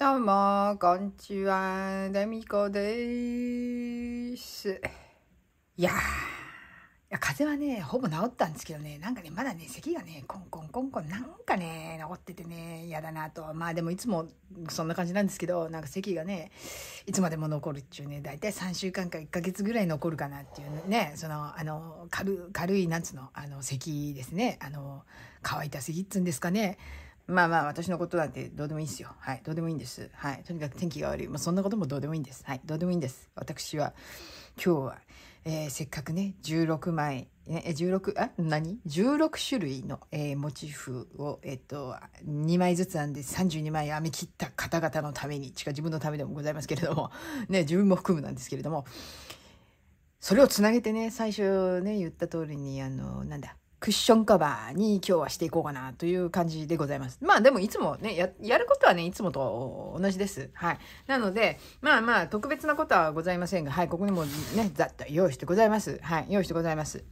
どうも、こんにちは。レミコです。いやー、いや風邪はね、ほぼ治ったんですけどね、なんかね、まだね、咳がね、コンコンコンコン、なんかね、残っててね、嫌だなと。まあでもいつもそんな感じなんですけど、なんか咳がね、いつまでも残るっていうね、だいたい3週間か1ヶ月ぐらい残るかなっていうね、その、あの、軽軽い夏の、あの、咳ですね、あの、乾いた咳っつうんですかね。まあまあ、私のことなんてどうでもいいですよ。はい。どうでもいいんです。はい。とにかく天気が悪い。まあ、そんなこともどうでもいいんです。はい。どうでもいいんです。私は、今日は、えー、せっかくね、16枚、ね、え、16、あ、何 ?16 種類の、えー、モチーフを、えっ、と、2枚ずつ編んで32枚編み切った方々のために、しか自分のためでもございますけれども、ね、自分も含むなんですけれども、それをつなげてね、最初ね、言った通りに、あの、なんだ、クッションカバーに今日はしていこうかなという感じでございます。まあでもいつもね、や、やることはね、いつもと同じです。はい。なので、まあまあ特別なことはございませんが、はい、ここにもね、ざっと用意してございます。はい、用意してございます。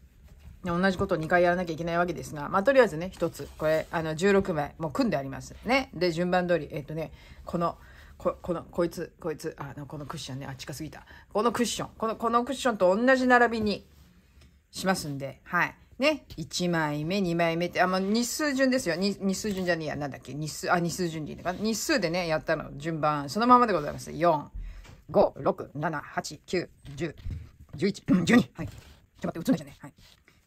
同じことを2回やらなきゃいけないわけですが、まあ、とりあえずね、1つ、これ、あの、16枚、もう組んであります。ね。で、順番通り、えっ、ー、とね、この、ここの、こいつ、こいつ、あの、このクッションね、あ、近すぎた。このクッション、この、このクッションと同じ並びにしますんで、はい。ね、1枚目、2枚目って、あ、まあ、日数順ですよ。日数順じゃねえや。なんだっけ日数、あ、日数順でいいのか日数でね、やったの、順番、そのままでございます。4、5、6、7、8、9、10、11、12。はい。ちょっと待って、映んないじゃね。はい。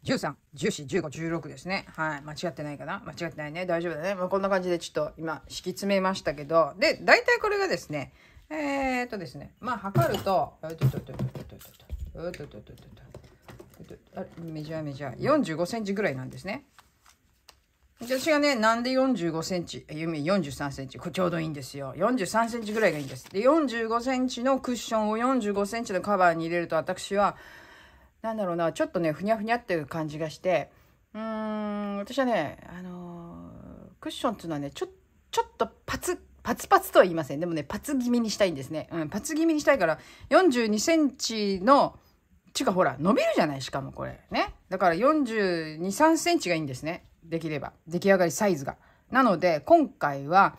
13、14、15、16ですね。はい。間違ってないかな間違ってないね。大丈夫だね。まあ、こんな感じでちょっと今、敷き詰めましたけど。で、大体これがですね、えー、っとですね、まあ、測ると、えっと、えっと、えっと、えっと、えっと、えっと、えっと、えっと、えっと、あメジャーメジャー。45センチぐらいなんですね。私がね、なんで45センチ、ゆみ43センチ、これちょうどいいんですよ。43センチぐらいがいいんです。で、45センチのクッションを45センチのカバーに入れると、私は、なんだろうな、ちょっとね、ふにゃふにゃっていう感じがして、うーん、私はね、あのー、クッションっていうのはね、ちょ、ちょっとパツッパツパツとは言いません。でもね、パツ気味にしたいんですね。うん、パツ気味にしたいから、42センチのちがほら、伸びるじゃない、しかもこれ。ね。だから42、3センチがいいんですね。できれば。出来上がりサイズが。なので、今回は、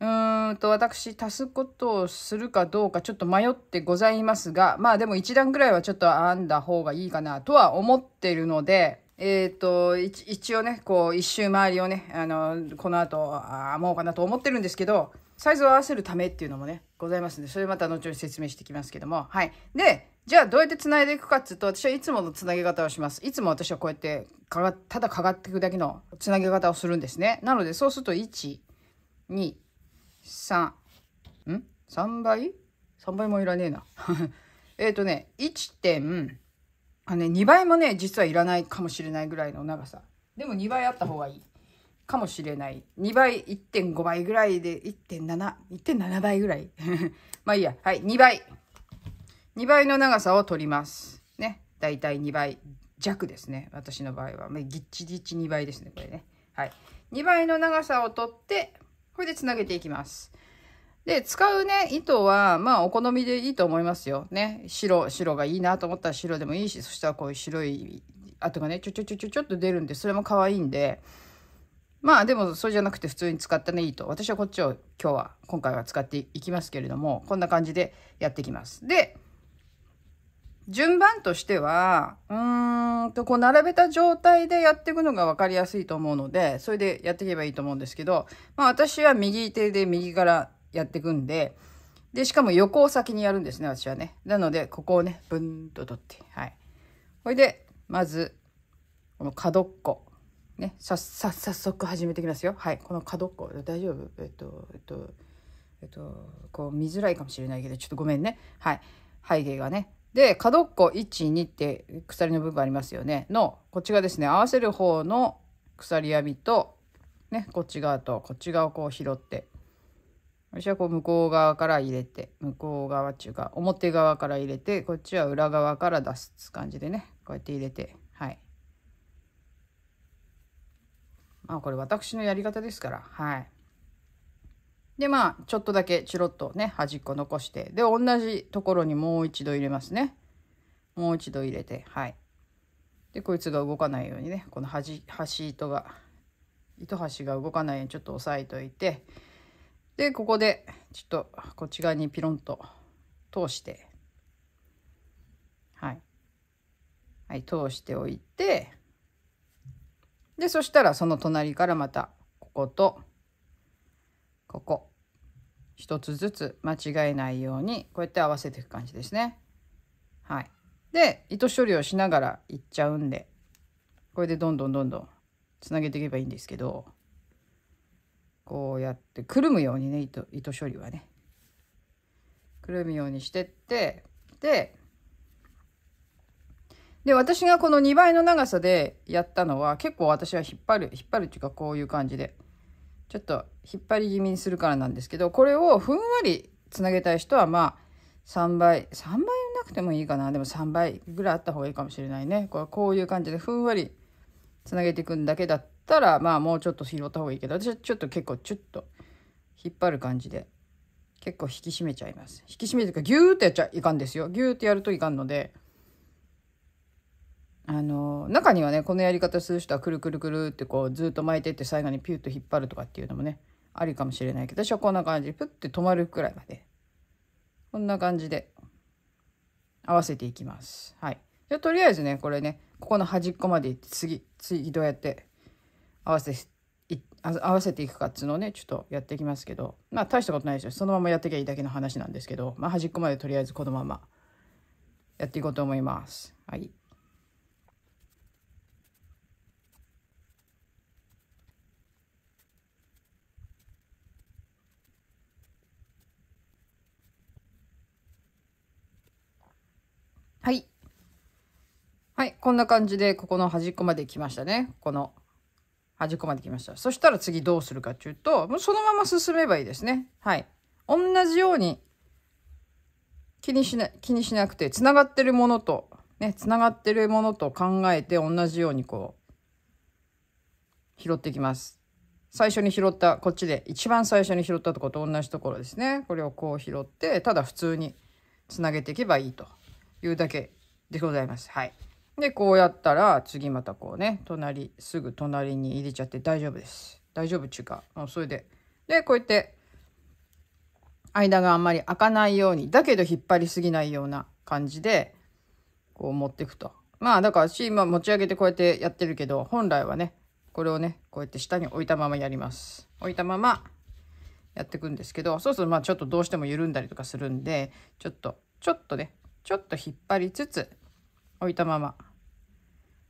うーんと、私、足すことをするかどうかちょっと迷ってございますが、まあでも1段ぐらいはちょっと編んだ方がいいかなとは思ってるので、えっ、ー、と、一応ね、こう、一周回りをね、あの、この後、編もうかなと思ってるんですけど、サイズを合わせるためっていうのもね、ございますんで、それまた後に説明してきますけども、はい。で、じゃあどうやってつないでいくかっていうと、私はいつものつなげ方をします。いつも私はこうやって、かが、ただかがっていくだけのつなげ方をするんですね。なので、そうすると、1、2、3、ん ?3 倍 ?3 倍もいらねえな。えっとね、1点、あね、2倍もね、実はいらないかもしれないぐらいの長さ。でも2倍あった方がいい。かもしれない。2倍、1.5倍ぐらいで、1.7、1.7倍ぐらい。まあいいや。はい、2倍。2倍の長さを取ります。ね。だいたい2倍弱ですね。私の場合は。ぎっちぎっち2倍ですね。これね。はい。2倍の長さを取って、これでつなげていきます。で、使うね、糸は、まあ、お好みでいいと思いますよ。ね。白、白がいいなと思ったら白でもいいし、そしたらこういう白い跡がね、ちょちょちょちょちょっと出るんで、それも可愛いんで、まあでもそうじゃなくて普通に使ったね糸。私はこっちを今日は、今回は使っていきますけれども、こんな感じでやっていきます。で、順番としては、うーんと、こう並べた状態でやっていくのが分かりやすいと思うので、それでやっていけばいいと思うんですけど、まあ私は右手で右からやっていくんで、で、しかも横を先にやるんですね、私はね。なので、ここをね、ブンと取って、はい。これで、まず、この角っこ。ね、さ、っさ、っ早速始めていきますよ。はい、この角っこ。大丈夫えっと、えっと、えっと、こう見づらいかもしれないけど、ちょっとごめんね。はい。背景がね。で、角っこ1、2って鎖の部分ありますよね。の、こっち側ですね、合わせる方の鎖編みと、ね、こっち側と、こっち側をこう拾って、私はこう向こう側から入れて、向こう側っていうか、表側から入れて、こっちは裏側から出す感じでね、こうやって入れて、はい。まあこれ私のやり方ですから、はい。で、まあ、ちょっとだけチロッとね、端っこ残して、で、同じところにもう一度入れますね。もう一度入れて、はい。で、こいつが動かないようにね、この端、端糸が、糸端が動かないようにちょっと押さえといて、で、ここで、ちょっと、こっち側にピロンと通して、はい。はい、通しておいて、で、そしたらその隣からまた、ここと、ここ一つずつ間違えないようにこうやって合わせていく感じですね。はい、で糸処理をしながらいっちゃうんでこれでどんどんどんどんつなげていけばいいんですけどこうやってくるむようにね糸糸処理はねくるむようにしてってでで私がこの2倍の長さでやったのは結構私は引っ張る引っ張るっていうかこういう感じで。ちょっと引っ張り気味にするからなんですけど、これをふんわりつなげたい人は、まあ、3倍、3倍なくてもいいかな。でも3倍ぐらいあった方がいいかもしれないね。これこういう感じでふんわりつなげていくんだけだったら、まあもうちょっと拾った方がいいけど、私はちょっと結構チュッと引っ張る感じで、結構引き締めちゃいます。引き締めてか、ギューってやっちゃいかんですよ。ギューってやるといかんので、あの中にはねこのやり方する人はくるくるくるってこうずっと巻いてって最後にピュッと引っ張るとかっていうのもねありかもしれないけど私はこんな感じでプッて止まるくらいまでこんな感じで合わせていきます。はい、じゃとりあえずねこれねここの端っこまで行って次次どうやって合わせ合わせていくかっつうのをねちょっとやっていきますけどまあ大したことないですよそのままやっていけばいいだけの話なんですけど、まあ、端っこまでとりあえずこのままやっていこうと思います。はいはい。はい、こんな感じで、ここの端っこまで来ましたね。この端っこまで来ました。そしたら次どうするかっていうと、もうそのまま進めばいいですね。はい。同じように気にしな気にしなくて、つながってるものと、ね、つながってるものと考えて、同じようにこう、拾っていきます。最初に拾った、こっちで、一番最初に拾ったとこと同じところですね。これをこう拾って、ただ普通につなげていけばいいと。いうだけでございます。はい。で、こうやったら、次またこうね、隣、すぐ隣に入れちゃって大丈夫です。大丈夫っちゅうか、もうそれで。で、こうやって、間があんまり開かないように、だけど引っ張りすぎないような感じで、こう持っていくと。まあ、だから私、今持ち上げてこうやってやってるけど、本来はね、これをね、こうやって下に置いたままやります。置いたままやっていくんですけど、そうするとまあちょっとどうしても緩んだりとかするんで、ちょっと、ちょっとね、ちょっと引っ張りつつ置いたまま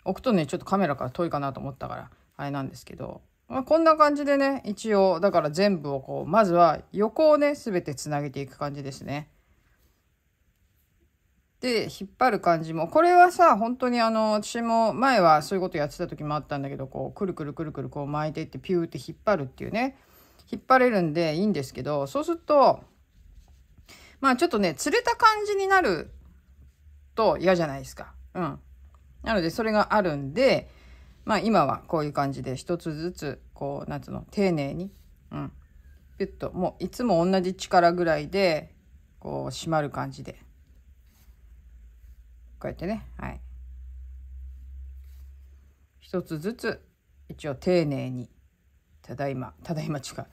置くとねちょっとカメラから遠いかなと思ったからあれなんですけど、まあ、こんな感じでね一応だから全部をこうまずは横をね全てつなげていく感じですね。で引っ張る感じもこれはさ本当にあの私も前はそういうことやってた時もあったんだけどこうくるくるくるくるこう巻いていってピューって引っ張るっていうね引っ張れるんでいいんですけどそうするとまあちょっとね釣れた感じになると嫌じゃないですか。うん。なので、それがあるんで、まあ今はこういう感じで一つずつ、こう、なんつうの、丁寧に、うん。ピュッと、もういつも同じ力ぐらいで、こう、締まる感じで。こうやってね、はい。一つずつ、一応丁寧に、ただいま、ただいま違う。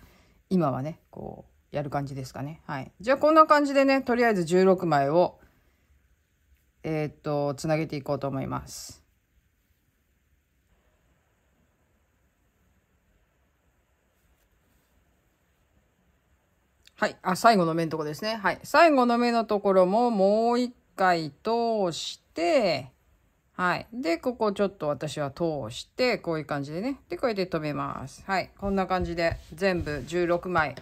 今はね、こう、やる感じですかね。はい。じゃあこんな感じでね、とりあえず16枚を、えー、っと、つなげていこうと思います。はい。あ、最後の目のとこですね。はい。最後の目のところももう一回通して、はい。で、ここちょっと私は通して、こういう感じでね。で、これで止めます。はい。こんな感じで全部16枚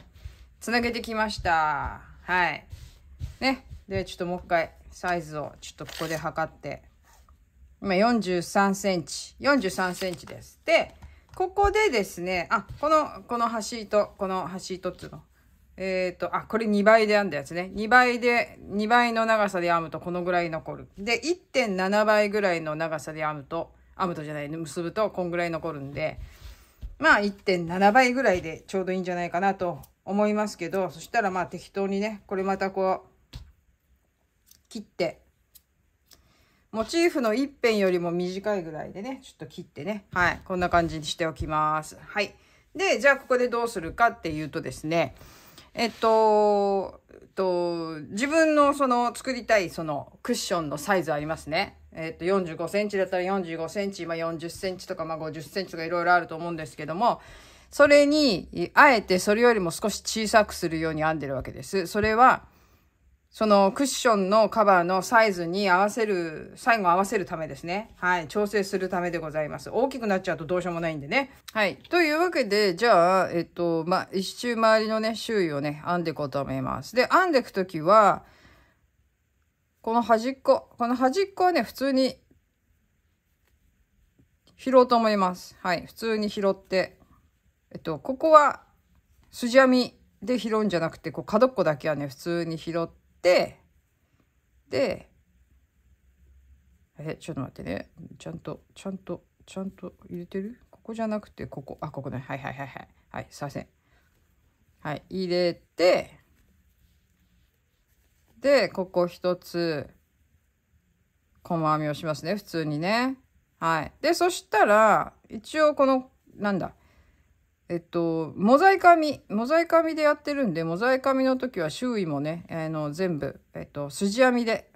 つなげてきました。はい。ね。で、ちょっともう一回サイズをちょっとここで測って、今43センチ、43センチです。で、ここでですね、あ、この、この端糸、この端糸っていうの。えっ、ー、と、あ、これ2倍で編んだやつね。2倍で、2倍の長さで編むとこのぐらい残る。で、1.7倍ぐらいの長さで編むと、編むとじゃない、結ぶとこんぐらい残るんで、まあ1.7倍ぐらいでちょうどいいんじゃないかなと思いますけど、そしたらまあ適当にね、これまたこう、切って、モチーフの一辺よりも短いぐらいでね、ちょっと切ってね、はい、こんな感じにしておきます。はい。で、じゃあここでどうするかっていうとですね、えっと、えっと、自分のその作りたいそのクッションのサイズありますね。えっと、45センチだったら45センチ、まあ、40センチとか、まあ、50センチとかいろいろあると思うんですけども、それに、あえてそれよりも少し小さくするように編んでるわけです。それは、そのクッションのカバーのサイズに合わせる、最後合わせるためですね。はい。調整するためでございます。大きくなっちゃうとどうしようもないんでね。はい。というわけで、じゃあ、えっと、まあ、一周周りのね、周囲をね、編んでいこうと思います。で、編んでいくときは、この端っこ。この端っこはね、普通に拾おうと思います。はい。普通に拾って。えっと、ここは筋編みで拾うんじゃなくて、こう角っこだけはね、普通に拾って、、で、え、ちょっと待ってね。ちゃんと、ちゃんと、ちゃんと入れてるここじゃなくて、ここ。あ、ここね。はいはいはいはい。はい、すいません。はい、入れて、で、ここ一つ、細編みをしますね。普通にね。はい。で、そしたら、一応この、なんだ、えっと、モザイク編み、モザイク編みでやってるんで、モザイク編みの時は周囲もね、あ、の、全部、えっと、筋編みで、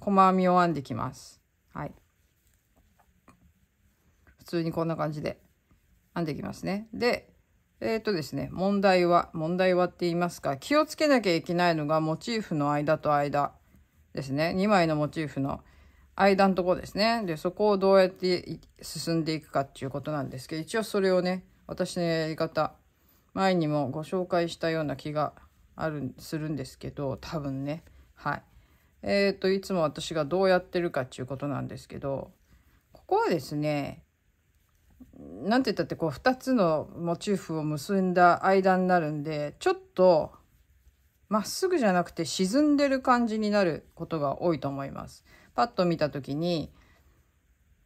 細編みを編んできます。はい。普通にこんな感じで編んできますね。で、えっ、とですね、問題は、問題はって言いますか、気をつけなきゃいけないのがモチーフの間と間ですね。2枚のモチーフの間のとこですね。で、そこをどうやって進んでいくかっていうことなんですけど、一応それをね、私のやり方前にもご紹介したような気があるするんですけど多分ねはいえっ、ー、といつも私がどうやってるかっていうことなんですけどここはですねなんて言ったってこう2つのモチーフを結んだ間になるんでちょっとまっすぐじゃなくて沈んでる感じになることが多いと思います。パッと見た時に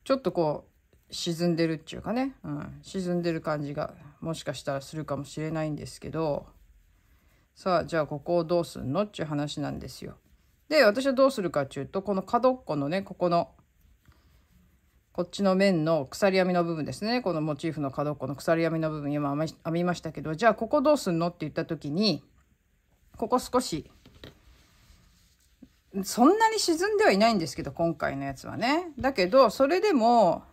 ちょっとこ沈んでるっていうかね、うん、沈んでる感じがもしかしたらするかもしれないんですけどさあじゃあここをどうすんのっていう話なんですよ。で私はどうするかっていうとこの角っこのねここのこっちの面の鎖編みの部分ですねこのモチーフの角っこの鎖編みの部分今編みましたけどじゃあここどうすんのって言った時にここ少しそんなに沈んではいないんですけど今回のやつはねだけどそれでも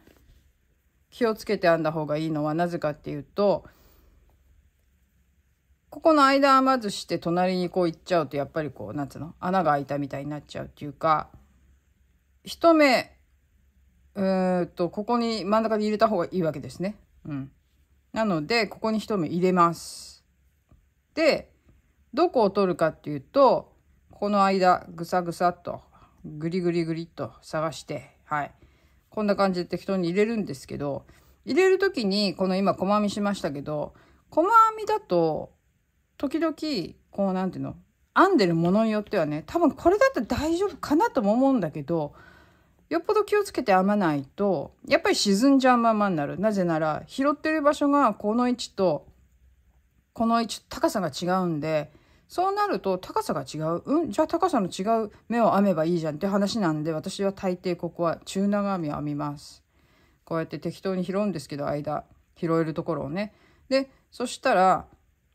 気をつけて編んだ方がいいのはなぜかっていうとここの間まずして隣にこう行っちゃうとやっぱりこう何つうの穴が開いたみたいになっちゃうっていうか一目うっとここに真ん中に入れた方がいいわけですね。うん、なのでここに一目入れます。でどこを取るかっていうとこの間ぐさぐさっとぐりぐりぐりっと探してはい。こんな感じで適当に入れるんですけど、入れる時に、この今、細編みしましたけど、細編みだと、時々、こう、なんていうの、編んでるものによってはね、多分これだったら大丈夫かなとも思うんだけど、よっぽど気をつけて編まないと、やっぱり沈んじゃうままになる。なぜなら、拾ってる場所がこの位置と、この位置、高さが違うんで、そうなると高さが違う。うんじゃあ高さの違う目を編めばいいじゃんって話なんで私は大抵ここは中長編みを編みます。こうやって適当に拾うんですけど間拾えるところをね。でそしたら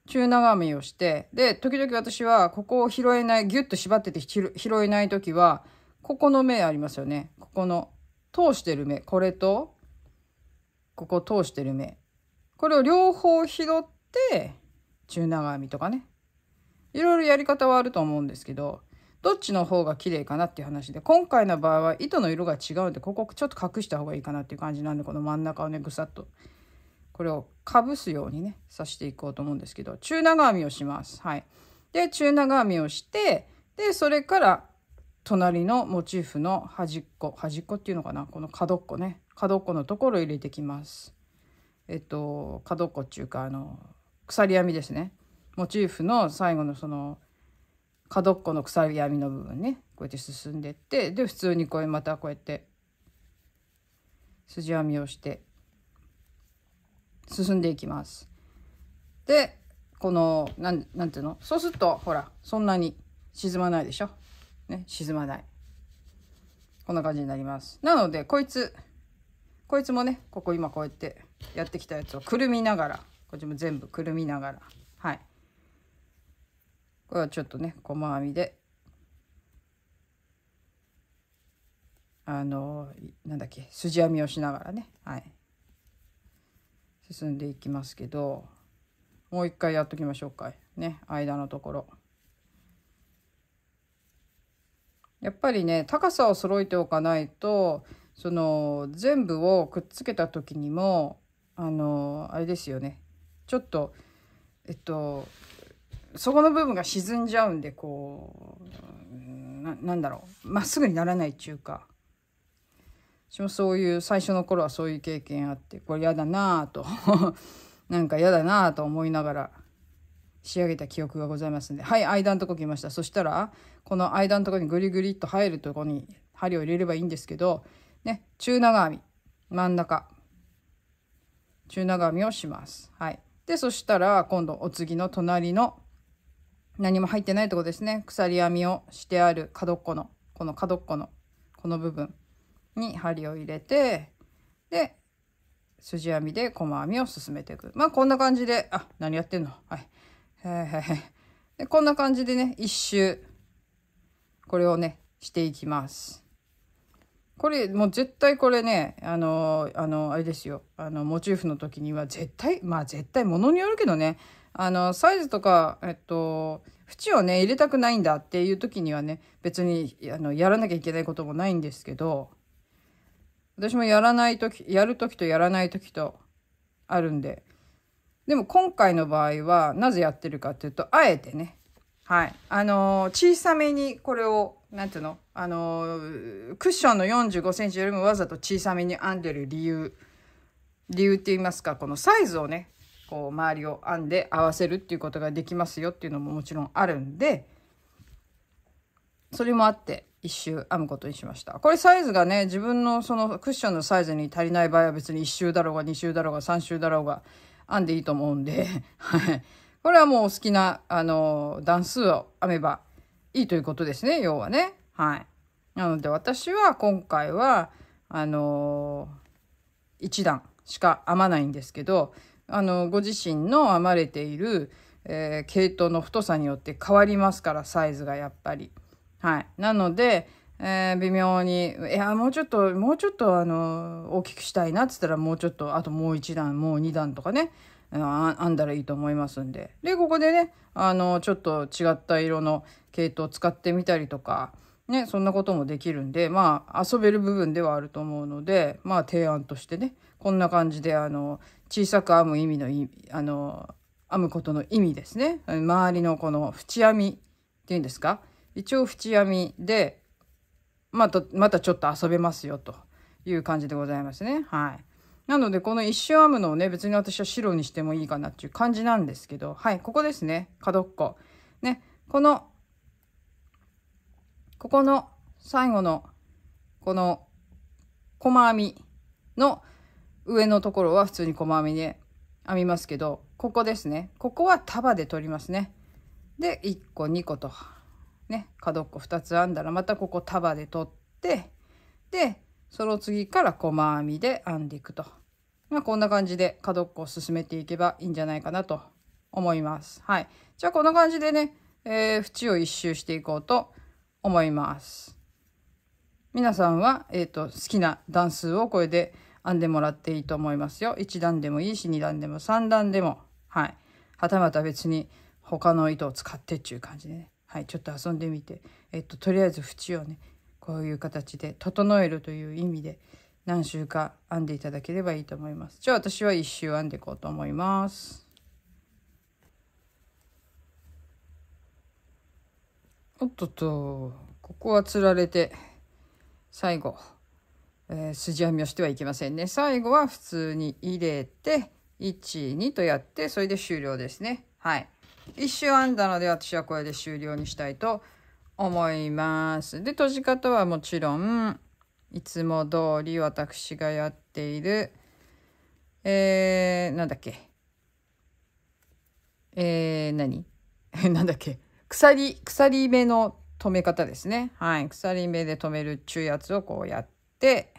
中長編みをしてで時々私はここを拾えないギュッと縛ってて拾えない時はここの目ありますよね。ここの通してる目これとここ通してる目これを両方拾って中長編みとかねいろいろやり方はあると思うんですけど、どっちの方が綺麗かなっていう話で、今回の場合は糸の色が違うんで、ここちょっと隠した方がいいかなっていう感じなんで、この真ん中をね、ぐさっと、これをかぶすようにね、刺していこうと思うんですけど、中長編みをします。はい。で、中長編みをして、で、それから、隣のモチーフの端っこ、端っこっていうのかな、この角っこね、角っこのところを入れてきます。えっと、角っこっていうか、あの、鎖編みですね。モチーフの最後のその角っこの鎖編みの部分ねこうやって進んでってで普通にこれまたこうやって筋編みをして進んでいきます。でこのなんなんていうのそうするとほらそんなに沈まないでしょ。ね沈まない。こんな感じになります。なのでこいつこいつもねここ今こうやってやってきたやつをくるみながらこっちも全部くるみながら。これはちょっとね細編みであのなんだっけ筋編みをしながらね、はい、進んでいきますけどもう一回やっときましょうかね間のところ。やっぱりね高さを揃えておかないとその全部をくっつけた時にもあのあれですよねちょっとえっとそこの部分が沈んじゃうんで、こう、ななんだろう。まっすぐにならないっていうか。私もそういう、最初の頃はそういう経験あって、これ嫌だなぁと なんか嫌だなぁと思いながら仕上げた記憶がございますんで。はい、間のとこ来ました。そしたら、この間のとこにグリグリっと入るとこに針を入れればいいんですけど、ね、中長編み、真ん中、中長編みをします。はい。で、そしたら、今度お次の隣の何も入ってないってことですね。鎖編みをしてある角っこの、この角っこの、この部分に針を入れて、で、筋編みで細編みを進めていく。まあ、こんな感じで、あ、何やってんのはい。はいはいはい。で、こんな感じでね、一周、これをね、していきます。これ、もう絶対これね、あの、あの、あれですよ。あの、モチーフの時には絶対、まあ絶対、ものによるけどね、あの、サイズとか、えっと、縁をね、入れたくないんだっていう時にはね、別に、あの、やらなきゃいけないこともないんですけど、私もやらない時、やる時とやらない時とあるんで、でも今回の場合は、なぜやってるかっていうと、あえてね、はい。あのー、小さめにこれを、なんていうのあのー、クッションの45センチよりもわざと小さめに編んでる理由、理由って言いますか、このサイズをね、こう周りを編んで合わせるっていうことができますよっていうのももちろんあるんでそれもあって1周編むことにしましたこれサイズがね自分のそのクッションのサイズに足りない場合は別に1周だろうが2周だろうが3周だろうが編んでいいと思うんで これはもうお好きなあの段数を編めばいいということですね要はねはいなので私は今回はあの1段しか編まないんですけどあの、ご自身の編まれている、えー、系統の太さによって変わりますから、サイズがやっぱり。はい。なので、えー、微妙に、いや、もうちょっと、もうちょっと、あの、大きくしたいなっつったら、もうちょっと、あともう1段、もう2段とかね、あ編んだらいいと思いますんで。で、ここでね、あの、ちょっと違った色の毛糸を使ってみたりとか、ね、そんなこともできるんで、まあ、遊べる部分ではあると思うので、まあ、提案としてね、こんな感じで、あの、小さく編む意味の意味、あの、編むことの意味ですね。周りのこの縁編みっていうんですか。一応縁編みで、また、またちょっと遊べますよという感じでございますね。はい。なので、この一周編むのをね、別に私は白にしてもいいかなっていう感じなんですけど、はい、ここですね。角っこ。ね、この、ここの最後の、この、細編みの上のところは普通に細編みで編みますけど、ここですね。ここは束で取りますね。で、1個、2個と、ね、角っこ2つ編んだら、またここ束で取って、で、その次から細編みで編んでいくと。まあ、こんな感じで角っこを進めていけばいいんじゃないかなと思います。はい。じゃあ、こんな感じでね、えー、縁を一周していこうと思います。皆さんは、えっ、ー、と、好きな段数をこれで編んでもらっていいと思いますよ。1段でもいいし、2段でも3段でも。はい。はたまた別に他の糸を使ってっていう感じでね。はい。ちょっと遊んでみて。えっと、とりあえず縁をね、こういう形で整えるという意味で何周か編んでいただければいいと思います。じゃあ私は1周編んでいこうと思います。おっとっと、ここはつられて、最後。えー、筋編みをしてはいけませんね。最後は普通に入れて、1、2とやって、それで終了ですね。はい。1周編んだので、私はこれで終了にしたいと思います。で、閉じ方はもちろん、いつも通り私がやっている、えー、なんだっけ。えー、何 なんだっけ。鎖、鎖目の止め方ですね。はい。鎖目で止める中圧をこうやって、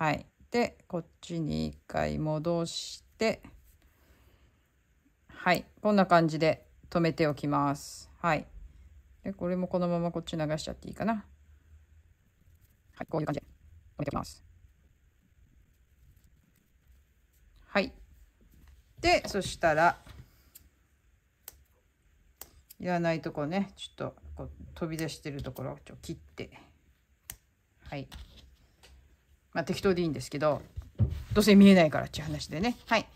はい。で、こっちに1回戻して、はい。こんな感じで止めておきます。はい。で、これもこのままこっち流しちゃっていいかな。はい、こういう感じで止めておきます。はい。で、そしたら、いらないとこね、ちょっとこう飛び出してるところをちょ切って、はい。まあ、適当でいいんですけど、どうせ見えないからっていう話でね。はい。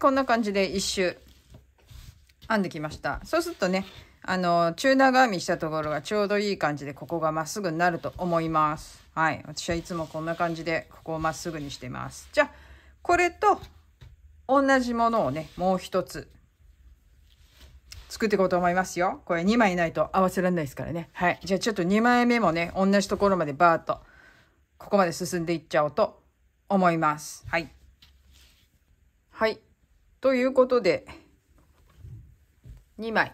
こんな感じで一周編んできました。そうするとね、あの、中長編みしたところがちょうどいい感じで、ここがまっすぐになると思います。はい。私はいつもこんな感じで、ここをまっすぐにしてます。じゃあ、これと同じものをね、もう一つ作っていこうと思いますよ。これ2枚ないと合わせられないですからね。はい。じゃあちょっと2枚目もね、同じところまでバーっとここまで進んでいっちゃおうと思います。はい。はい。ということで、2枚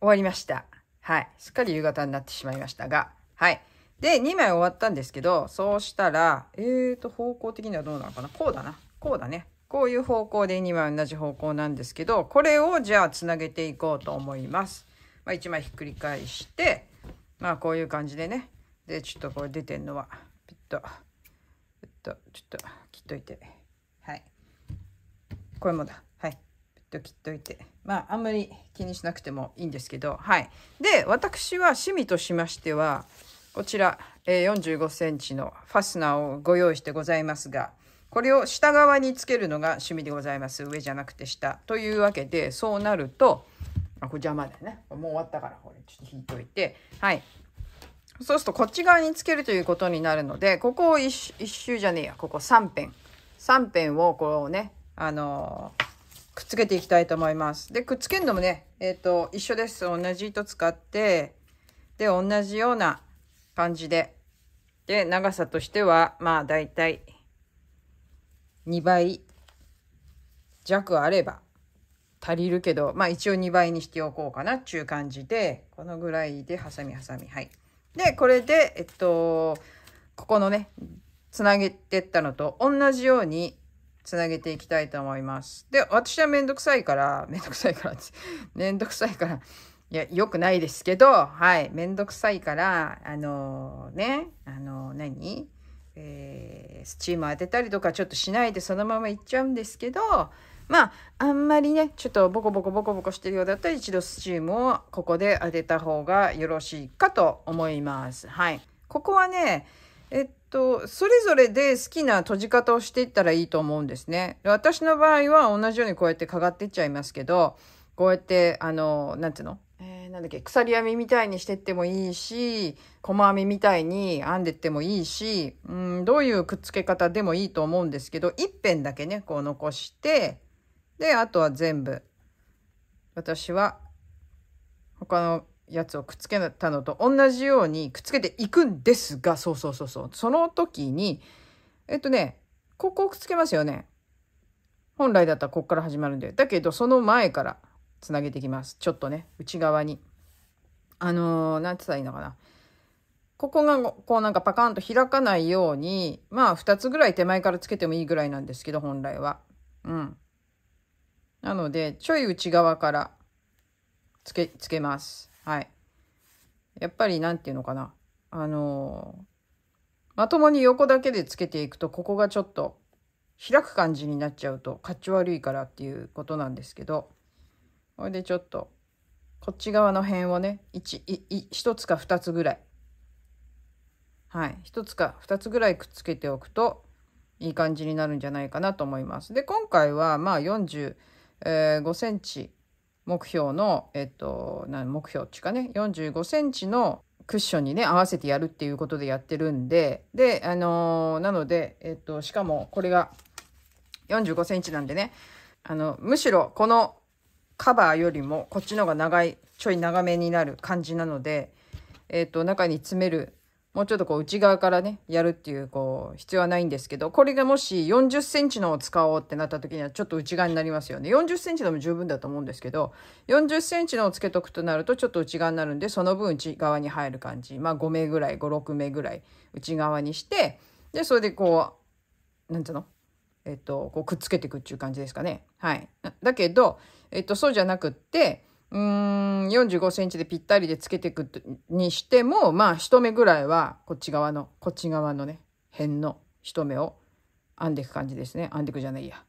終わりました。はい。すっかり夕方になってしまいましたが、はい。で、2枚終わったんですけど、そうしたら、えーと、方向的にはどうなのかなこうだな。こうだね。こういう方向で2枚同じ方向なんですけど、これをじゃあつなげていこうと思います。まあ、1枚ひっくり返して、まあこういう感じでね、でちょっとこれ出てんのはピッとピッとちょっと切っといてはいこれもだはいピッと切っといてまああんまり気にしなくてもいいんですけどはいで私は趣味としましてはこちら、え45センチのファスナーをご用意してございますが、これを下側につけるのが趣味でございます。上じゃなくて下。というわけで、そうなると、あ、これ邪魔だよね。もう終わったから、これちょっと引いといて。はい。そうするとこっち側につけるということになるので、ここを一周じゃねえや、ここ3辺。3辺をこうね、あのー、くっつけていきたいと思います。で、くっつけるのもね、えっ、ー、と、一緒です。同じ糸使って、で、同じような感じで。で、長さとしては、まあ、だいたい2倍弱あれば足りるけど、まあ一応2倍にしておこうかなっていう感じで、このぐらいでハサミハサミ、はい。で、これで、えっと、ここのね、つなげてったのと同じようにつなげていきたいと思います。で、私はめんどくさいから、めんどくさいから、めんどくさいから、いや、よくないですけど、はい、めんどくさいから、あのー、ね、あのー、何えー、スチーム当てたりとかちょっとしないでそのままいっちゃうんですけど、まああんまりねちょっとボコボコボコボコしてるようだったら一度スチームをここで当てた方がよろしいかと思います。はい、ここはねえっと、それぞれで好きな閉じ方をしていったらいいと思うんですね。私の場合は同じようにこうやってかがっていっちゃいますけど、こうやって、あの、なんていうのえー、なんだっけ、鎖編みみたいにしてってもいいし、細編みみたいに編んでいってもいいし、うん、どういうくっつけ方でもいいと思うんですけど、一辺だけね、こう残して、で、あとは全部、私は他のやつをくっつけたのと同じようにくっつけていくんですが、そうそうそうそう。その時に、えっとね、ここをくっつけますよね。本来だったらここから始まるんで。だけど、その前からつなげていきます。ちょっとね、内側に。あのー、なんて言ったらいいのかな。ここがこうなんかパカンと開かないように、まあ2つぐらい手前からつけてもいいぐらいなんですけど、本来は。うん。なので、ちょい内側からつけ、つけます。はい。やっぱり、なんていうのかな。あのー、まともに横だけでつけていくと、ここがちょっと開く感じになっちゃうと、かっちょ悪いからっていうことなんですけど、これでちょっと、こっち側の辺をね、一、一つか二つぐらい。はい。一つか二つぐらいくっつけておくと、いい感じになるんじゃないかなと思います。で、今回は、まあ、40、えー、5センチ目標の、えっと、何目標っていうかね、45センチのクッションにね、合わせてやるっていうことでやってるんで、で、あのー、なので、えっと、しかもこれが45センチなんでね、あの、むしろこのカバーよりもこっちの方が長い、ちょい長めになる感じなので、えっと、中に詰めるもうちょっとこう内側からね、やるっていうこう必要はないんですけど、これがもし40センチのを使おうってなった時にはちょっと内側になりますよね。40センチでも十分だと思うんですけど、40センチのをつけとくとなるとちょっと内側になるんで、その分内側に入る感じ。まあ5目ぐらい、5、6目ぐらい内側にして、で、それでこう、なんて言うのえっと、こうくっつけていくっていう感じですかね。はい。だけど、えっと、そうじゃなくって、うーん、45センチでぴったりでつけていくにしても、まあ、一目ぐらいは、こっち側の、こっち側のね、辺の一目を編んでいく感じですね。編んでいくじゃないや。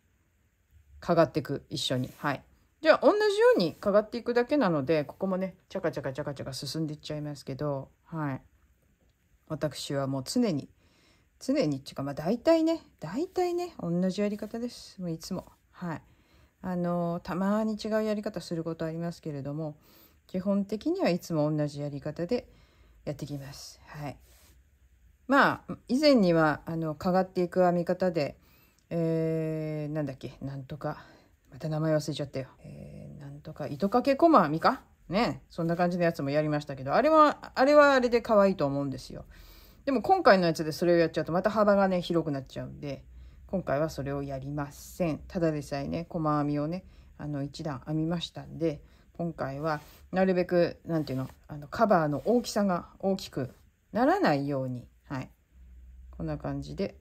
かがっていく、一緒に。はい。じゃあ、同じようにかがっていくだけなので、ここもね、チャカチャカチャカチャカ進んでいっちゃいますけど、はい。私はもう常に、常にっていうか、まあ、大体ね、大体ね、同じやり方です。もういつも。はい。あのたまに違うやり方することありますけれども基本的にはいつも同じやり方でやってきます。はい、まあ以前にはあのかがっていく編み方で、えー、なんだっけなんとかまた名前忘れちゃったよ。えー、なんとか糸掛け細編みかねそんな感じのやつもやりましたけどあれはあれはあれで可愛いと思うんですよ。でも今回のやつでそれをやっちゃうとまた幅がね広くなっちゃうんで。今回はそれをやりませんただでさえね細編みをねあの1段編みましたんで今回はなるべくなんていうのあのカバーの大きさが大きくならないようにはいこんな感じで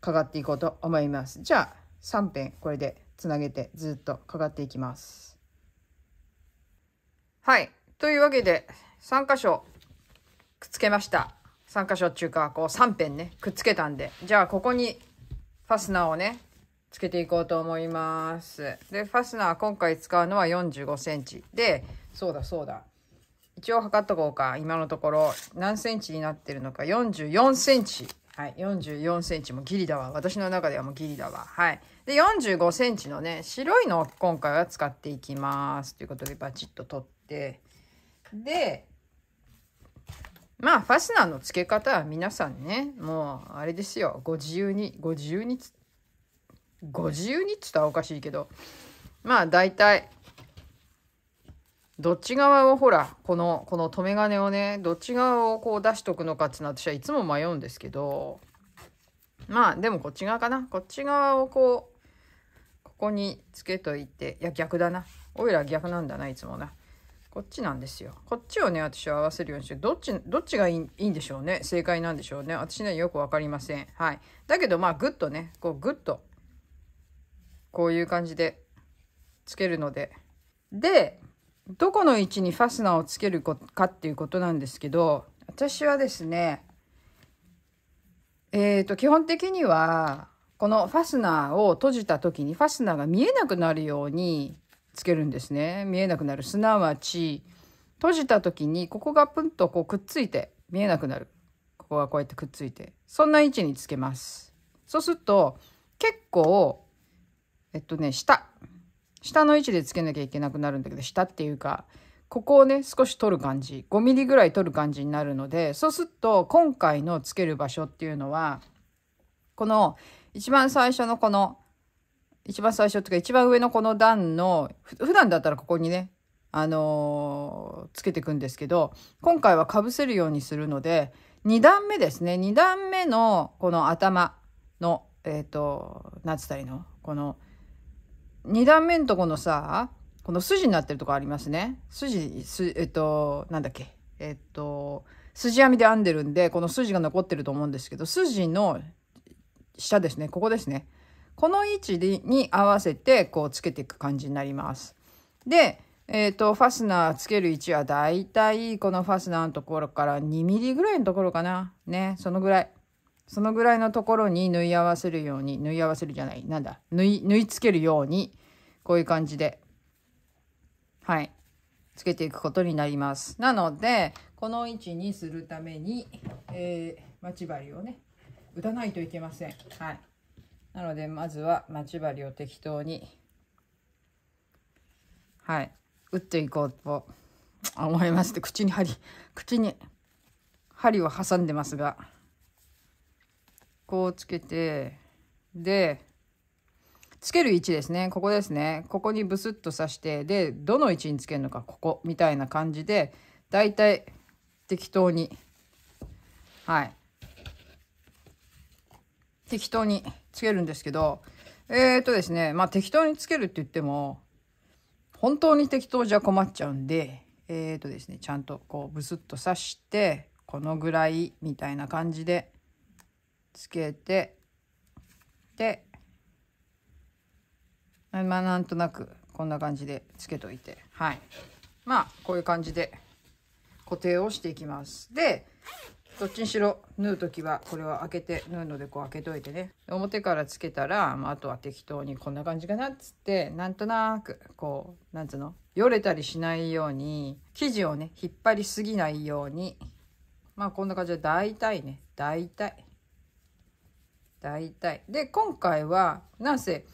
かかっていこうと思いますじゃあ3辺これでつなげてずっとかかっていきますはいというわけで3箇所くっつけました3箇所中か、こう3辺ね、くっつけたんで。じゃあ、ここにファスナーをね、つけていこうと思います。で、ファスナー今回使うのは45センチ。で、そうだそうだ。一応測っとこうか。今のところ、何センチになってるのか。44センチ。はい。44センチもギリだわ。私の中ではもうギリだわ。はい。で、45センチのね、白いのを今回は使っていきます。ということで、バチッと取って。で、まあ、ファスナーの付け方は皆さんね、もう、あれですよ、ご自由に、ご自由に、ご自由にって言ったらおかしいけど、まあ、大体、どっち側をほら、この、この留め金をね、どっち側をこう出しとくのかってのは私はいつも迷うんですけど、まあ、でもこっち側かな。こっち側をこう、ここにつけといて、いや、逆だな。おいら逆なんだな、いつもな。こっちなんですよ。こっちをね、私は合わせるようにして、どっち、どっちがいいいいんでしょうね。正解なんでしょうね。私ね、よくわかりません。はい。だけど、まあ、ぐっとね、こう、ぐっと、こういう感じで、つけるので。で、どこの位置にファスナーをつけるかっていうことなんですけど、私はですね、えっ、ー、と、基本的には、このファスナーを閉じた時にファスナーが見えなくなるようにつけるんですね。見えなくなる。すなわち、閉じた時にここがプンとこうくっついて見えなくなる。ここがこうやってくっついて。そんな位置につけます。そうすると、結構、えっとね、下。下の位置でつけなきゃいけなくなるんだけど、下っていうか、ここをね、少し取る感じ。5 m m ぐらい取る感じになるので、そうすると、今回のつける場所っていうのは、この一番最初のこの一番最初っていうか、一番上のこの段の、普段だったらここにね、あのー、つけていくんですけど、今回はかぶせるようにするので、2段目ですね、2段目のこの頭の、えっ、ー、と、何つったらいいのこの、2段目のとこのさ、この筋になってるとこありますね。筋、すえっ、ー、と、なんだっけ、えっ、ー、と、筋編みで編んでるんで、この筋が残ってると思うんですけど、筋の下ですね、ここですね。この位置に合わせてこうつけていく感じになります。で、えっ、ー、と、ファスナーつける位置はだいたいこのファスナーのところから2ミリぐらいのところかな。ね、そのぐらい。そのぐらいのところに縫い合わせるように、縫い合わせるじゃない、なんだ、縫い、縫い付けるように、こういう感じで、はい、つけていくことになります。なので、この位置にするために、えー、待ち針をね、打たないといけません。はい。なので、まずは待ち針を適当に、はい、打っていこうと思いまして、口に針、口に針を挟んでますが、こうつけて、で、つける位置ですね。ここですね。ここにブスッと刺して、で、どの位置につけるのか、ここ、みたいな感じで、だいたい適当に、はい、適当につけるんですけど、えっ、ー、とですね、まあ適当につけるって言っても、本当に適当じゃ困っちゃうんで、えっ、ー、とですね、ちゃんとこうブスッと刺して、このぐらいみたいな感じでつけて、で、まあなんとなくこんな感じでつけといて、はい。まあこういう感じで固定をしていきます。で、どっちにしろ縫う時はこれは開けて縫うのでこう開けといてね表からつけたら、まあ、あとは適当にこんな感じかなっつってなんとなくこうなんつうのよれたりしないように生地をね引っ張りすぎないようにまあこんな感じで大体ね大体大体で今回はなんせ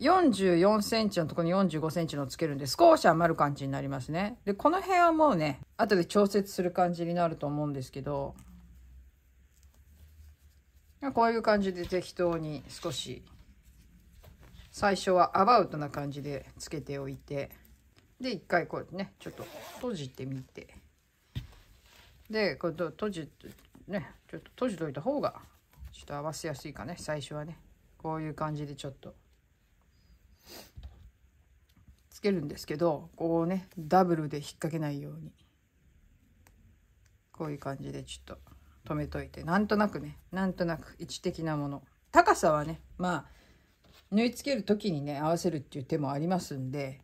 44センチのところに45センチのつけるんで少し余る感じになりますね。で、この辺はもうね、後で調節する感じになると思うんですけど、こういう感じで適当に少し最初はアバウトな感じでつけておいてで一回こうやってねちょっと閉じてみてでこれ閉じねちょっと閉じといた方がちょっと合わせやすいかね最初はねこういう感じでちょっとつけるんですけどこうねダブルで引っ掛けないようにこういう感じでちょっと。止めといてなんとなくねなんとなく位置的なもの高さはねまあ縫い付ける時にね合わせるっていう手もありますんで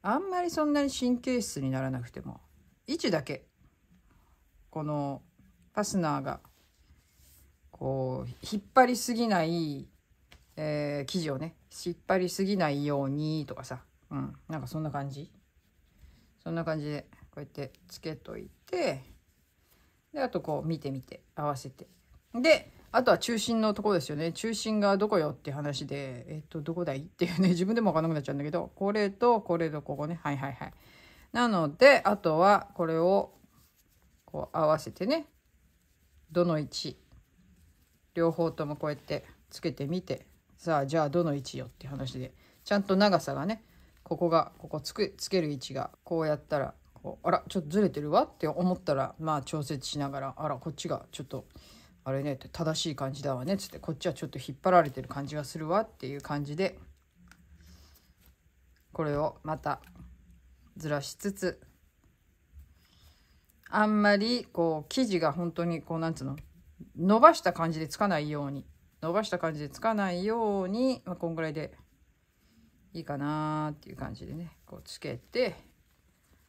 あんまりそんなに神経質にならなくても位置だけこのファスナーがこう引っ張りすぎない、えー、生地をね引っ張りすぎないようにとかさ、うん、なんかそんな感じそんな感じでこうやってつけといてで、あとこう見てみて、合わせて。で、あとは中心のところですよね。中心がどこよって話で、えっと、どこだいっていうね、自分でもわかんなくなっちゃうんだけど、これとこれとここね。はいはいはい。なので、あとはこれをこう合わせてね、どの位置、両方ともこうやってつけてみて、さあ、じゃあどの位置よって話で、ちゃんと長さがね、ここが、ここつく、つける位置が、こうやったらあらちょっとずれてるわって思ったらまあ調節しながらあらこっちがちょっとあれね正しい感じだわねっつってこっちはちょっと引っ張られてる感じがするわっていう感じでこれをまたずらしつつあんまりこう生地が本当にこうなんつうの伸ばした感じでつかないように伸ばした感じでつかないように、まあ、こんぐらいでいいかなっていう感じでねこうつけて。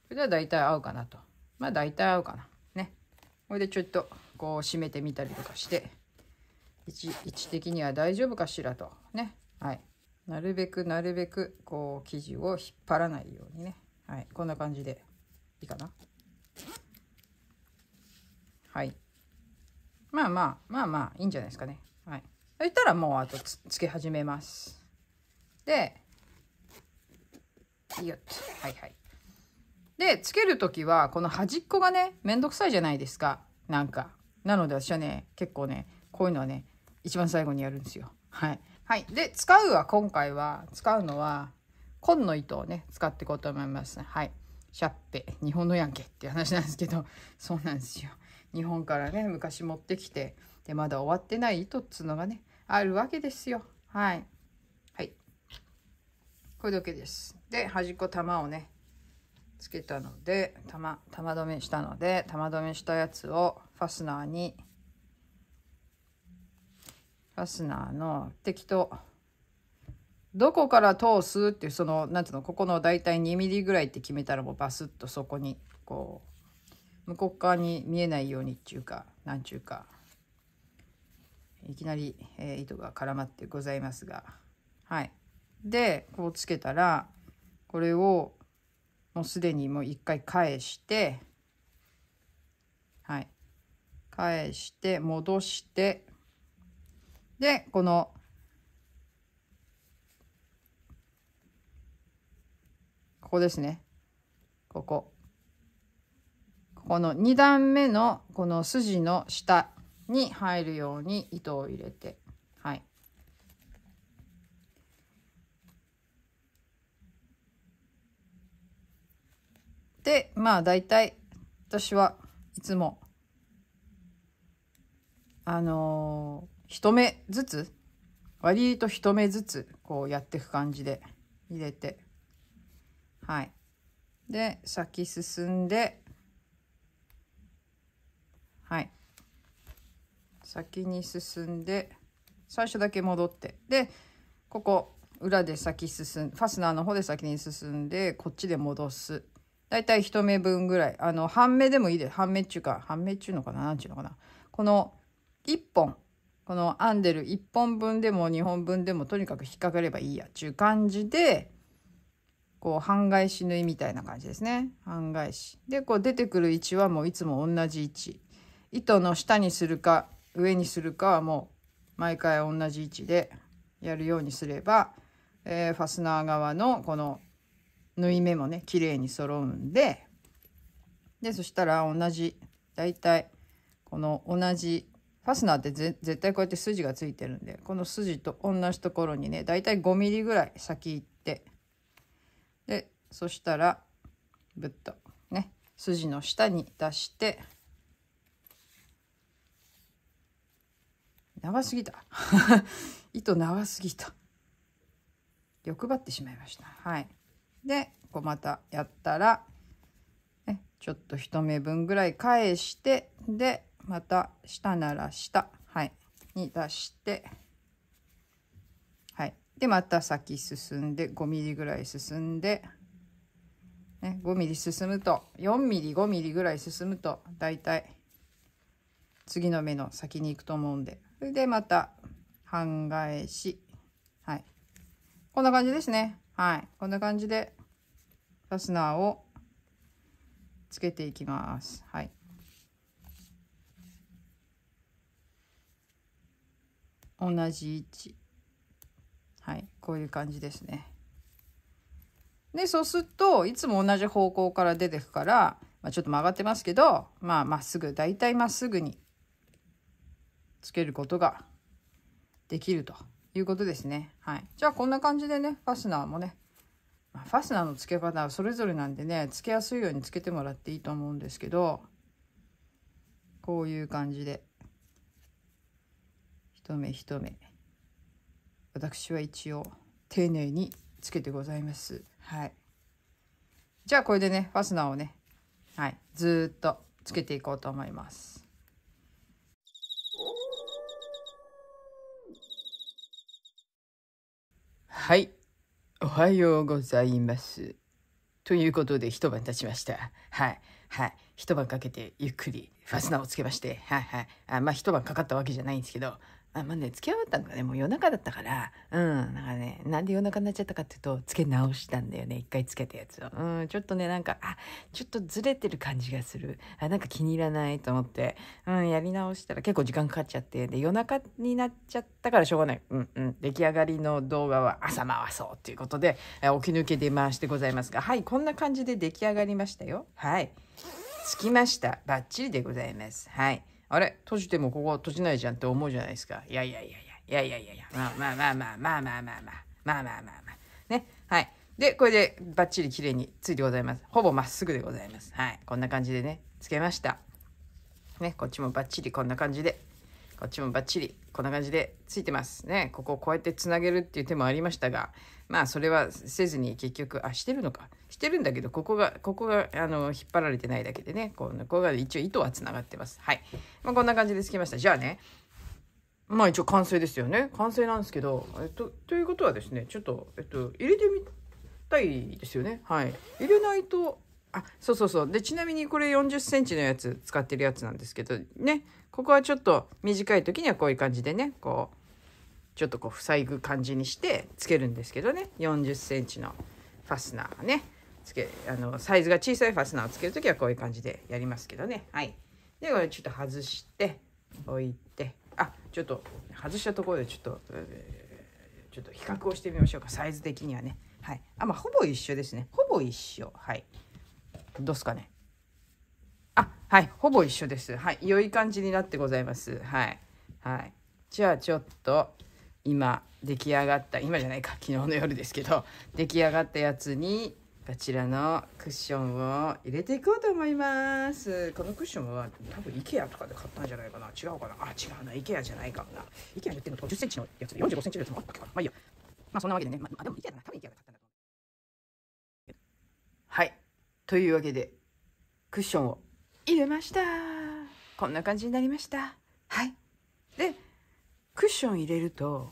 それでは大体合うかなと。まあ大体合うかな。ね。これでちょっとこう締めてみたりとかして、位置位置的には大丈夫かしらと。ね。はい。なるべくなるべくこう生地を引っ張らないようにね。はい。こんな感じでいいかな。はい。まあまあ、まあまあ、いいんじゃないですかね。はい。そしたらもうあとつつけ始めます。で、よっと。はいはい。で、つける時は、この端っこがね、めんどくさいじゃないですか。なんか。なので私はね、結構ね、こういうのはね、一番最後にやるんですよ。はい。はい。で、使うは、今回は、使うのは、紺の糸をね、使っていこうと思います。はい。シャッペ、日本のやんけっていう話なんですけど、そうなんですよ。日本からね、昔持ってきて、で、まだ終わってない糸っつうのがね、あるわけですよ。はい。はい。これだけです。で、端っこ玉をね、つけたので玉玉止めしたので玉止めしたやつをファスナーにファスナーの適当どこから通すっていうその何ていうのここの大体 2mm ぐらいって決めたらもうバスッとそこにこう向こう側に見えないようにっていうか何ちゅうかいきなり、えー、糸が絡まってございますがはいでこうつけたらこれをもうすでにもう一回返して、はい。返して、戻して、で、この、ここですね。ここ。この2段目のこの筋の下に入るように糸を入れてで、まあ大体私はいつも、あのー、一目ずつ、割と一目ずつこうやっていく感じで入れて、はい。で、先進んで、はい。先に進んで、最初だけ戻って、で、ここ、裏で先進ファスナーの方で先に進んで、こっちで戻す。だいたい目分ぐらい。あの、半目でもいいです。半目っちゅうか、半目っちゅうのかななんちゅうのかな。この1本、この編んでる1本分でも2本分でもとにかく引っかかればいいやっちゅう感じで、こう半返し縫いみたいな感じですね。半返し。で、こう出てくる位置はもういつも同じ位置。糸の下にするか上にするかはもう毎回同じ位置でやるようにすれば、えー、ファスナー側のこの縫い目もね綺麗に揃うんででそしたら同じ大体この同じファスナーって絶対こうやって筋がついてるんでこの筋と同じところにね大体 5mm ぐらい先行ってでそしたらぶっとね筋の下に出して長すぎた 糸長すぎた欲張ってしまいましたはい。でこうまたやったら、ね、ちょっと1目分ぐらい返してでまた下なら下、はい、に出して、はい、でまた先進んで 5mm ぐらい進んで、ね、5mm 進むと 4mm5mm ぐらい進むと大体次の目の先に行くと思うんでそれでまた半返しはいこんな感じですねはい。こんな感じで、ファスナーをつけていきます。はい。同じ位置。はい。こういう感じですね。で、そうすると、いつも同じ方向から出てくから、まあ、ちょっと曲がってますけど、まあ、まっすぐ、大体まっすぐにつけることができると。いうことですね。はい。じゃあこんな感じでね、ファスナーもね、ファスナーの付け方はそれぞれなんでね、付けやすいように付けてもらっていいと思うんですけど、こういう感じで、一目一目、私は一応丁寧に付けてございます。はい。じゃあこれでね、ファスナーをね、はい、ずっとつけていこうと思います。はい。おはようございます。ということで、一晩経ちました。はい。はい。一晩かけてゆっくりファスナーをつけまして、はいはい。あまあ、一晩かかったわけじゃないんですけど、あまあね、付き合ったのがね、もう夜中だったから、うん、なんかね、なんで夜中になっちゃったかっていうと、付け直したんだよね、一回つけたやつを。うん、ちょっとね、なんか、あ、ちょっとずれてる感じがする。あ、なんか気に入らないと思って、うん、やり直したら結構時間かかっちゃって、で、夜中になっちゃったからしょうがない。うん、うん、出来上がりの動画は朝回そうということで、え起き抜けで回してございますが、はい、こんな感じで出来上がりましたよ。はい。つきました。バッチリでございます。はい。あれ閉じてもここは閉じないじゃんって思うじゃないですか。いやいやいやいや、いやいやいやまあまあまあまあまあまあまあまあまあまあまあまあ。ね。はい。で、これでバッチリ綺麗についてございます。ほぼまっすぐでございます。はい。こんな感じでね、つけました。ね、こっちもバッチリこんな感じでこっちもバッチリ、こんな感じでついてますね。ここをこうやってつなげるっていう手もありましたが、まあそれはせずに結局、あ、してるのか。してるんだけど、ここが、ここが、あの、引っ張られてないだけでね、こう、ここが一応糸はつながってます。はい。まあこんな感じでつきました。じゃあね、まあ一応完成ですよね。完成なんですけど、えっと、ということはですね、ちょっと、えっと、入れてみたいですよね。はい。入れないと、あ、そうそうそう。で、ちなみにこれ40センチのやつ、使ってるやつなんですけど、ね、ここはちょっと短い時にはこういう感じでね、こう、ちょっとこう塞ぐ感じにしてつけるんですけどね、40センチのファスナーね、つけ、あの、サイズが小さいファスナーをつける時はこういう感じでやりますけどね。はい。で、これちょっと外して、置いて、あ、ちょっと外したところでちょっと、ちょっと比較をしてみましょうか、サイズ的にはね。はい。あ、まあ、ほぼ一緒ですね。ほぼ一緒。はい。どうすかね。はい、ほぼ一緒です。はい、良い感じになってございます。はい。はい。じゃあちょっと、今、出来上がった、今じゃないか、昨日の夜ですけど、出来上がったやつに、こちらのクッションを入れていこうと思います。このクッションは多分 IKEA とかで買ったんじゃないかな。違うかな。あ、違うな。IKEA じゃないかな。IKEA に売ってるの50センチのやつで45センチのやつもあったかど。まあいいや。まあそんなわけでね。まあでも IKEA だな。多分 IKEA で買ったんだと思う。はい。というわけで、クッションを入れましたこんな感じになりましたはいでクッション入れると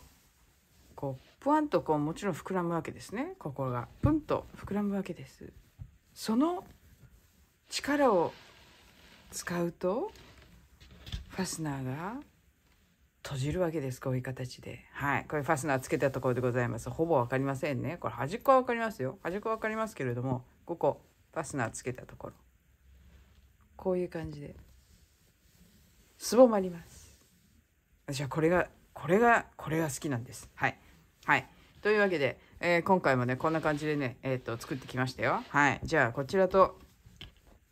こうぷワンとこうもちろん膨らむわけですねここがプンと膨らむわけですその力を使うとファスナーが閉じるわけですこういう形ではいこれファスナーつけたところでございますほぼ分かりませんねこれ端っこは分かりますよ端っこは分かりますけれどもここファスナーつけたところこういう感じで。すぼまります。じゃあ、これが、これが、これが好きなんです。はい。はい。というわけで、えー、今回もね、こんな感じでね、えー、っと、作ってきましたよ。はい。じゃあ、こちらと、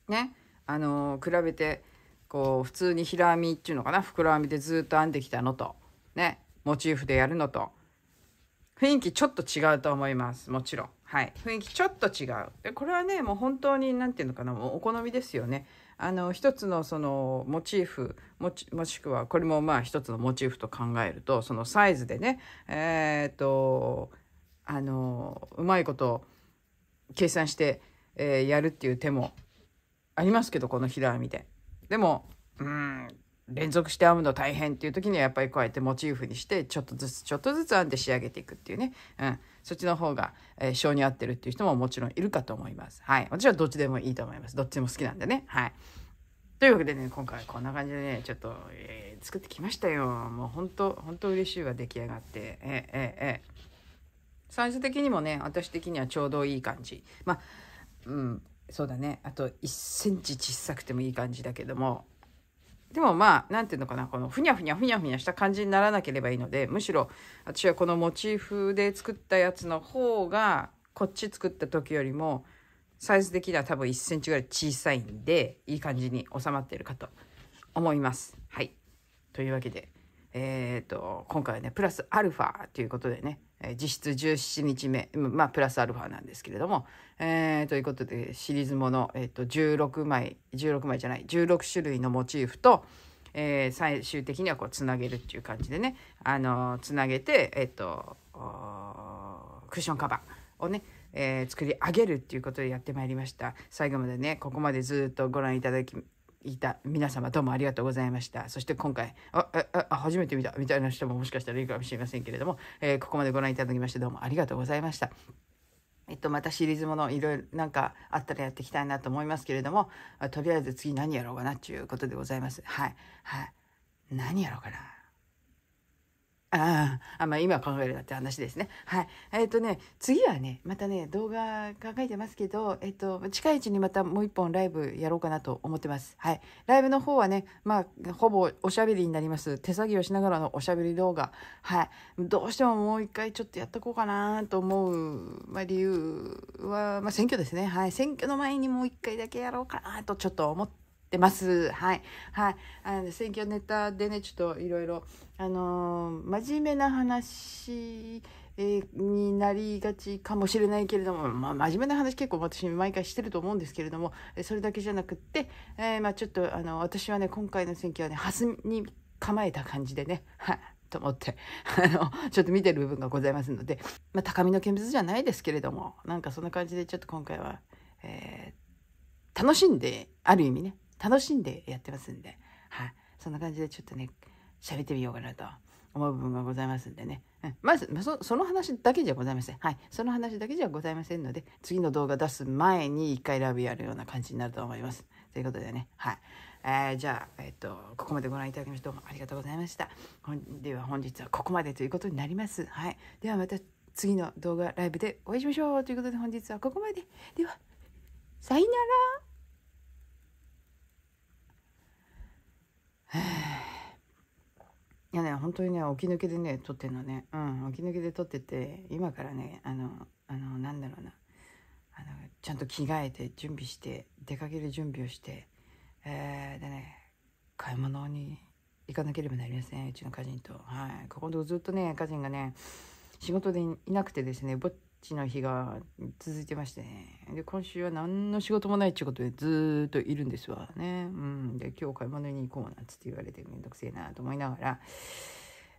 ね、あのー、比べて、こう、普通に平編みっていうのかな、膨らみでずっと編んできたのと、ね、モチーフでやるのと、雰囲気ちょっと違うと思います。もちろん。はい。雰囲気ちょっと違う。で、これはね、もう本当に、何て言うのかな、もうお好みですよね。あの一つのそのモチーフももしくはこれもまあ一つのモチーフと考えるとそのサイズでねえっ、とあのうまいこと計算して、えー、やるっていう手もありますけどこの平編みで。でもうん連続して編むの大変っていう時にはやっぱりこうやってモチーフにしてちょっとずつちょっとずつ編んで仕上げていくっていうね、うん、そっちの方が、え性に合ってるっていう人ももちろんいるかと思います。はい。私はどっちでもいいと思います。どっちも好きなんでね。はい。というわけでね、今回こんな感じでね、ちょっと、えー、作ってきましたよ。もう本当、本当嬉しいわ、出来上がって。えええサイズ的にもね、私的にはちょうどいい感じ。まあ、うん、そうだね。あと1センチ小さくてもいい感じだけども、でもまあ、なんていうのかな、このふにゃふにゃふにゃふにゃした感じにならなければいいので、むしろ私はこのモチーフで作ったやつの方が、こっち作った時よりも、サイズ的には多分1センチぐらい小さいんで、いい感じに収まってるかと思います。はい。というわけで、えっ、ー、と、今回はね、プラスアルファということでね、実質17日目、まあ、プラスアルファなんですけれども、えー、ということで、シリーズもの、えっ、ー、と、16枚、16枚じゃない、16種類のモチーフと、えー、最終的にはこう、つなげるっていう感じでね、あのつなげて、えっ、と、クッションカバーをね、え作り上げるっていうことでやってまいりました。最後までね、ここまでずっとご覧いただき、いた皆様どうもありがとうございました。そして今回、あ、あ、あ、初めて見たみたいな人ももしかしたらいるかもしれませんけれども、えー、ここまでご覧いただきましてどうもありがとうございました。えっと、またシリーズものいろいろなんかあったらやっていきたいなと思いますけれども、とりあえず次何やろうかなっていうことでございます。はい。はい。何やろうかな。ああ、まあ今考えるなって話ですね。はい。えっ、ー、とね、次はね、またね、動画考えてますけど、えっ、ー、と、近いうちにまたもう一本ライブやろうかなと思ってます。はい。ライブの方はね、まあ、ほぼおしゃべりになります。手作業しながらのおしゃべり動画。はい。どうしてももう一回ちょっとやっとこうかなと思う、まあ理由は、まあ選挙ですね。はい。選挙の前にもう一回だけやろうかなとちょっと思ってってます。はい。はい。あの、選挙ネタでね、ちょっといろいろ、あのー、真面目な話、えになりがちかもしれないけれども、まあ、真面目な話結構私毎回してると思うんですけれども、それだけじゃなくって、えー、まあちょっと、あの、私はね、今回の選挙はね、弾スに構えた感じでね、はい。と思って、あの、ちょっと見てる部分がございますので、まあ、高みの見物じゃないですけれども、なんかそんな感じで、ちょっと今回は、えー、楽しんで、ある意味ね、楽しんでやってますんで、はい。そんな感じでちょっとね、喋ってみようかなと思う部分がございますんでね。うん、まずそ、その話だけじゃございません。はい。その話だけじゃございませんので、次の動画出す前に一回ライブやるような感じになると思います。ということでね、はい。えー、じゃあ、えっ、ー、と、ここまでご覧いただきましてどうもありがとうございました。では本日はここまでということになります。はい。ではまた次の動画ライブでお会いしましょうということで本日はここまで。では、さよならいやね、本当にね、起き抜けでね、撮ってんのね。うん、起き抜けで撮ってて、今からね、あの、あの、なんだろうな。あの、ちゃんと着替えて、準備して、出かける準備をして、えー、でね、買い物に行かなければなりません、うちの家人と。はい。ここでずっとね、家人がね、仕事でいなくてですね、ぼっちの日が続いてましてねで今週は何の仕事もないってことでずっといるんですわね、うん、で今日買い物に行こうなんつって言われてめんどくせえなと思いながら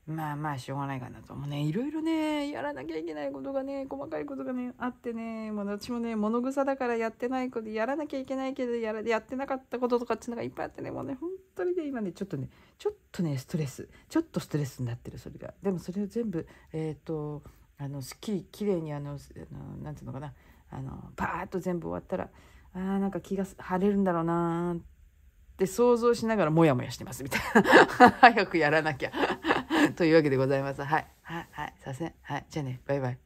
まあまあしょうがないかなともうねいろいろねやらなきゃいけないことがね細かいことがねあってねま私もね物臭だからやってないことやらなきゃいけないけどやらやってなかったこととかっていうのがいっぱいあってねもうね本当にね今ねちょっとねちょっとねストレスちょっとストレスになってるそれがでもそれを全部えっ、ー、とあのすっきりきれいにあの何て言うのかなあのバーッと全部終わったらあーなんか気が晴れるんだろうなって想像しながらモヤモヤしてますみたいな 早くやらなきゃ というわけでございますはいはいはいすいませんはいじゃあねバイバイ。